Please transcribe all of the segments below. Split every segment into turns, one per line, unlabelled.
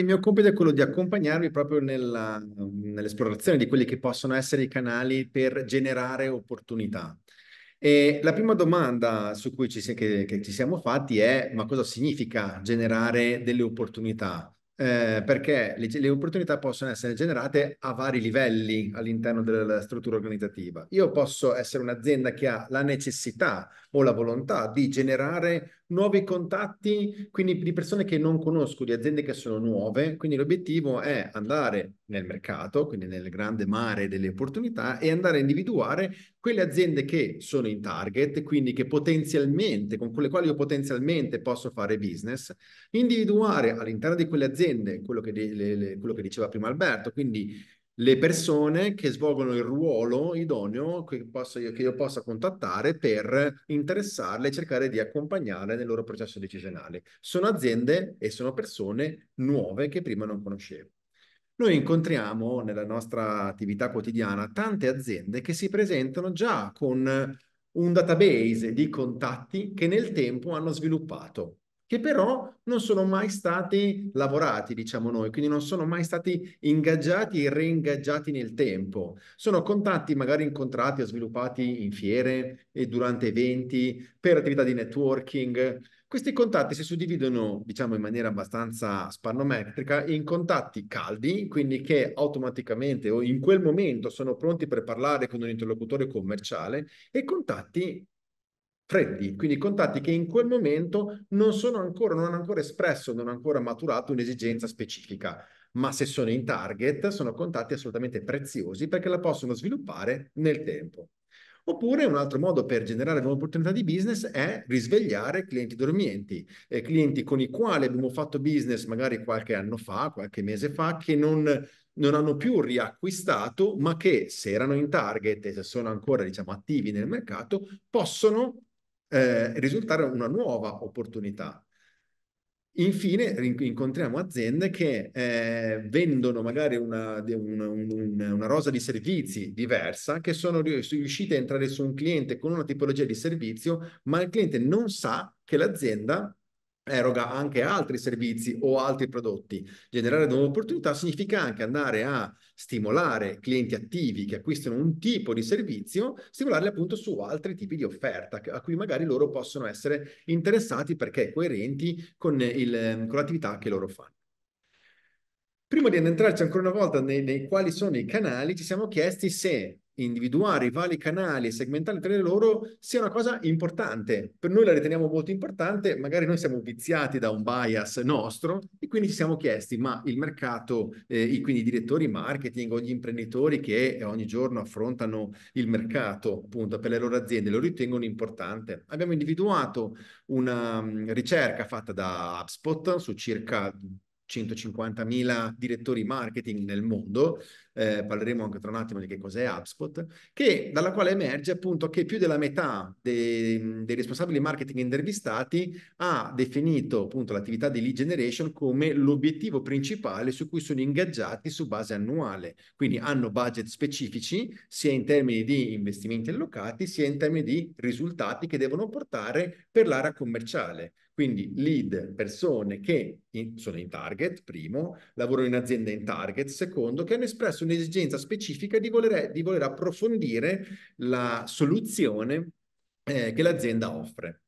il mio compito è quello di accompagnarvi proprio nella, nell'esplorazione di quelli che possono essere i canali per generare opportunità. E la prima domanda su cui ci, si, che, che ci siamo fatti è ma cosa significa generare delle opportunità? Eh, perché le, le, opportunità possono essere generate a vari livelli all'interno della struttura organizzativa. Io posso essere un'azienda che ha la necessità o la volontà di generare nuovi contatti, quindi di persone che non conosco, di aziende che sono nuove. Quindi l'obiettivo è andare nel mercato, quindi nel grande mare delle opportunità e andare a individuare quelle aziende che sono in target, quindi che potenzialmente, con quelle quali io potenzialmente posso fare business, individuare all'interno di quelle aziende quello che, quello che diceva prima Alberto, quindi le persone che svolgono il ruolo idoneo che, posso, che, io possa contattare per interessarle e cercare di accompagnarle nel loro processo decisionale. Sono aziende e sono persone nuove che prima non conoscevo. Noi incontriamo nella nostra attività quotidiana tante aziende che si presentano già con un database di contatti che nel tempo hanno sviluppato che però non sono mai stati lavorati, diciamo noi, quindi non sono mai stati ingaggiati e reingaggiati nel tempo. Sono contatti magari incontrati o sviluppati in fiere e durante eventi, per attività di networking. Questi contatti si suddividono, diciamo, in maniera abbastanza spannometrica in contatti caldi, quindi che automaticamente o in quel momento sono pronti per parlare con un interlocutore commerciale, e contatti freddi, quindi contatti che in quel momento non sono ancora, non hanno ancora espresso, non hanno ancora maturato un'esigenza specifica, ma se sono in target sono contatti assolutamente preziosi perché la possono sviluppare nel tempo. Oppure un altro modo per generare nuove opportunità di business è risvegliare clienti dormienti, eh, clienti con i quali abbiamo fatto business magari qualche anno fa, qualche mese fa, che non, non hanno più riacquistato, ma che se erano in target e se sono ancora diciamo, attivi nel mercato, possono eh, risultare una nuova opportunità. Infine incontriamo aziende che eh, vendono magari una, una, una, una, rosa di servizi diversa, che sono riuscite a entrare su un cliente con una tipologia di servizio, ma il cliente non sa che l'azienda eroga anche altri servizi o altri prodotti. Generare nuove opportunità significa anche andare a stimolare clienti attivi che acquistano un tipo di servizio, stimolarli appunto su altri tipi di offerta a cui magari loro possono essere interessati perché coerenti con, il, con l'attività che loro fanno. Prima di entrarci ancora una volta nei, nei quali sono i canali, ci siamo chiesti se individuare i vari canali e segmentare tra loro sia una cosa importante. Per noi la riteniamo molto importante, magari noi siamo viziati da un bias nostro e quindi ci siamo chiesti, ma il mercato, eh, quindi i direttori marketing o gli imprenditori che ogni giorno affrontano il mercato appunto per le loro aziende, lo ritengono importante. Abbiamo individuato una mm, ricerca fatta da HubSpot su circa 150.000 direttori marketing nel mondo eh, parleremo anche tra un attimo di che cos'è HubSpot, che, dalla quale emerge appunto che più della metà dei, dei responsabili marketing intervistati ha definito appunto l'attività di lead generation come l'obiettivo principale su cui sono ingaggiati su base annuale, quindi hanno budget specifici sia in termini di investimenti allocati sia in termini di risultati che devono portare per l'area commerciale. Quindi lead, persone che in, sono in target, primo, lavorano in azienda in target, secondo, che hanno espresso un'esigenza specifica di voler, di voler approfondire la soluzione eh, che l'azienda offre.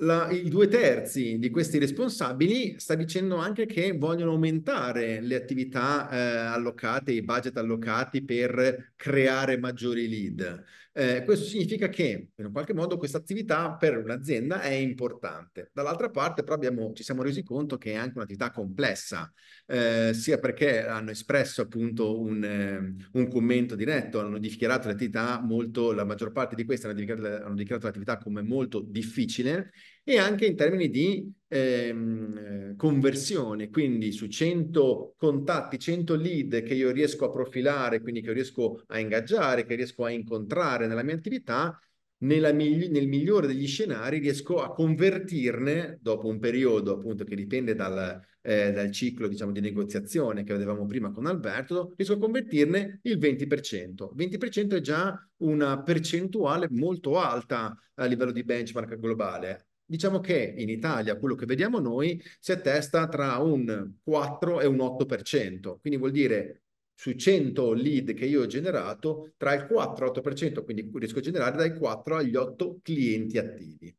La, I due terzi di questi responsabili sta dicendo anche che vogliono aumentare le attività eh, allocate, i budget allocati per creare maggiori lead. Eh, questo significa che in qualche modo questa attività per un'azienda è importante. Dall'altra parte però abbiamo, ci siamo resi conto che è anche un'attività complessa, eh, sia perché hanno espresso appunto un, eh, un, commento diretto, hanno dichiarato l'attività molto, la maggior parte di queste hanno dichiarato, hanno dichiarato l'attività come molto difficile e anche in termini di ehm, eh, conversione, quindi su 100 contatti, 100 lead che io riesco a profilare, quindi che io riesco a ingaggiare, che riesco a incontrare nella mia attività, nella migli- nel migliore degli scenari riesco a convertirne dopo un periodo appunto che dipende dal, eh, dal ciclo diciamo di negoziazione che vedevamo prima con Alberto, riesco a convertirne il 20%. 20% è già una percentuale molto alta a livello di benchmark globale. Diciamo che in Italia quello che vediamo noi si attesta tra un 4 e un 8%, quindi vuol dire sui 100 lead che io ho generato, tra il 4 e 8%, quindi riesco a generare dai 4 agli 8 clienti attivi.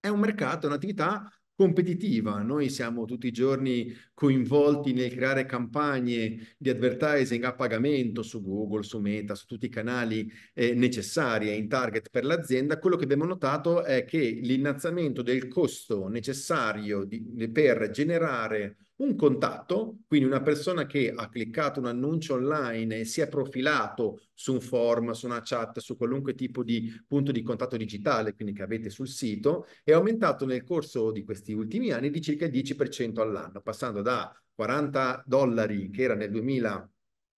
È un mercato, un'attività competitiva. Noi siamo tutti i giorni coinvolti nel creare campagne di advertising a pagamento su Google, su Meta, su tutti i canali eh, necessari e in target per l'azienda. Quello che abbiamo notato è che l'innalzamento del costo necessario di, per generare un contatto, quindi una persona che ha cliccato un annuncio online e si è profilato su un form, su una chat, su qualunque tipo di punto di contatto digitale, quindi che avete sul sito, è aumentato nel corso di questi ultimi anni di circa il 10% all'anno, passando da 40 dollari che era nel 2000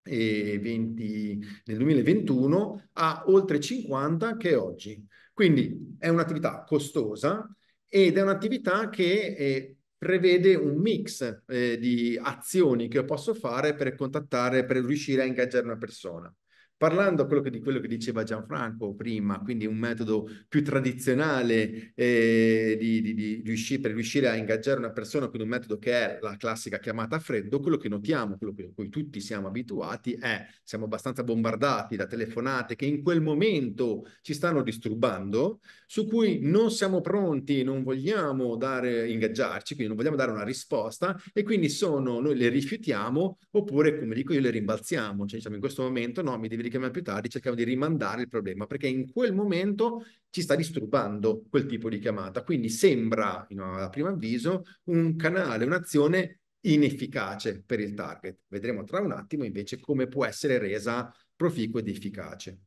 20, nel 2021 a oltre 50 che è oggi. Quindi è un'attività costosa ed è un'attività che eh, prevede un mix eh, di azioni che io posso fare per contattare, per riuscire a ingaggiare una persona. Parlando quello che, di quello che diceva Gianfranco prima, quindi un metodo più tradizionale eh, di, di, di riuscire, per riuscire a ingaggiare una persona, con un metodo che è la classica chiamata a freddo, quello che notiamo, quello a cui tutti siamo abituati è siamo abbastanza bombardati da telefonate che in quel momento ci stanno disturbando, su cui non siamo pronti, non vogliamo dare, ingaggiarci, quindi non vogliamo dare una risposta e quindi sono, noi le rifiutiamo oppure, come dico io, le rimbalziamo. Cioè diciamo in questo momento no, mi devi chiamiamo più tardi, cerchiamo di rimandare il problema, perché in quel momento ci sta disturbando quel tipo di chiamata. Quindi sembra, no, a primo avviso, un canale, un'azione inefficace per il target. Vedremo tra un attimo invece come può essere resa proficua ed efficace.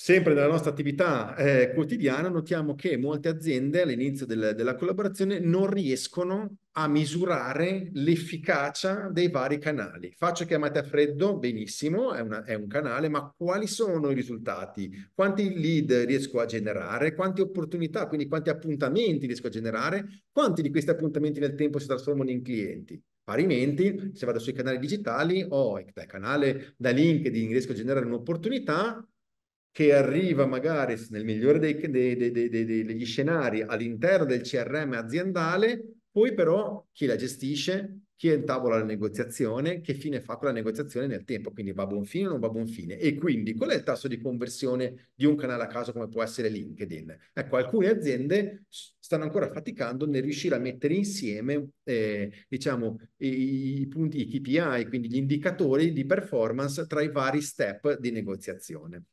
Sempre nella nostra attività eh, quotidiana notiamo che molte aziende all'inizio del, della collaborazione non riescono a misurare l'efficacia dei vari canali. Faccio chiamate a freddo, benissimo, è, una, è, un canale, ma quali sono i risultati? Quanti lead riesco a generare? Quante opportunità, quindi quanti appuntamenti riesco a generare? Quanti di questi appuntamenti nel tempo si trasformano in clienti? Parimenti, se vado sui canali digitali, o oh, dal canale da LinkedIn riesco a generare un'opportunità, che arriva magari nel migliore dei, dei, dei, degli scenari all'interno del CRM aziendale, poi però chi la gestisce, chi è in tavola alla negoziazione, che fine fa quella negoziazione nel tempo, quindi va a buon fine o non va a buon fine. E quindi qual è il tasso di conversione di un canale a caso come può essere LinkedIn? Ecco, alcune aziende stanno ancora faticando nel riuscire a mettere insieme, eh, diciamo, i, i, punti, i KPI, quindi gli indicatori di performance tra i vari step di negoziazione.